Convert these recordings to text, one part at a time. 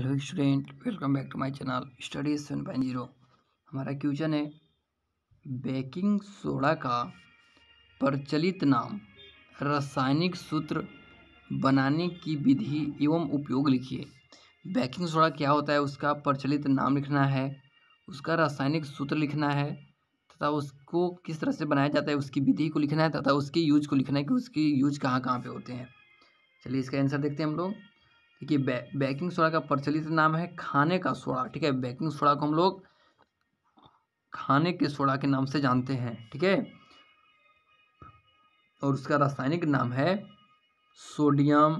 hello student welcome back to my channel studies seven point zero हमारा question है baking soda का प्रचलित नाम रासायनिक सूत्र बनाने की विधि एवं उपयोग लिखिए बेकिंग सोडा क्या होता है उसका प्रचलित नाम लिखना है उसका रासायनिक सूत्र लिखना है तथा उसको किस तरह से बनाया जाता है उसकी विधि को लिखना है तथा उसके यूज को लिखना है कि उसके यूज कहाँ कहाँ पर होते हैं चलिए इसका आंसर देखते हैं हम लोग देखिए बे, बेकिंग सोडा का प्रचलित नाम है खाने का सोडा ठीक है बेकिंग सोडा को हम लोग खाने के सोडा के नाम से जानते हैं ठीक है और उसका रासायनिक नाम है सोडियम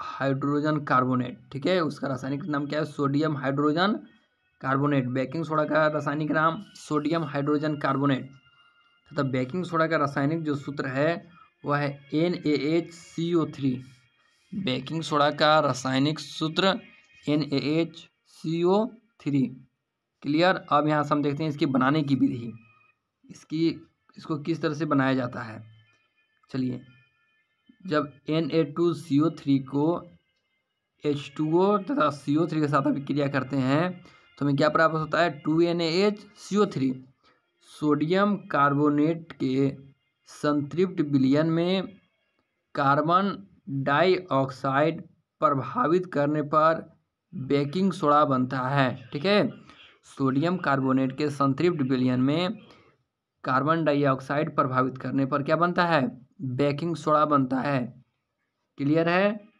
हाइड्रोजन कार्बोनेट ठीक है उसका रासायनिक नाम क्या है sodium hydrogen carbonate baking soda का रासायनिक नाम सोडियम हाइड्रोजन कार्बोनेट तथा बेकिंग सोडा का रासायनिक जो सूत्र है वह है N A H C O three baking soda का रासायनिक सूत्र N A H C O three clear अब यहाँ से हम देखते हैं इसकी बनाने की विधि इसकी इसको किस तरह से बनाया जाता है चलिए जब N A two C O three को एच टू ओ तथा सी ओ थ्री के साथ अभिक्रिया करते हैं तो हमें क्या प्राप्त होता है two N H C O three sodium carbonate के संतृप्त विलयन में कार्बन डाइऑक्साइड प्रभावित करने पर बेकिंग सोडा बनता है ठीक है सोडियम कार्बोनेट के संतृप्त विलयन में कार्बन डाइऑक्साइड प्रभावित करने पर क्या बनता है बेकिंग सोडा बनता है क्लियर है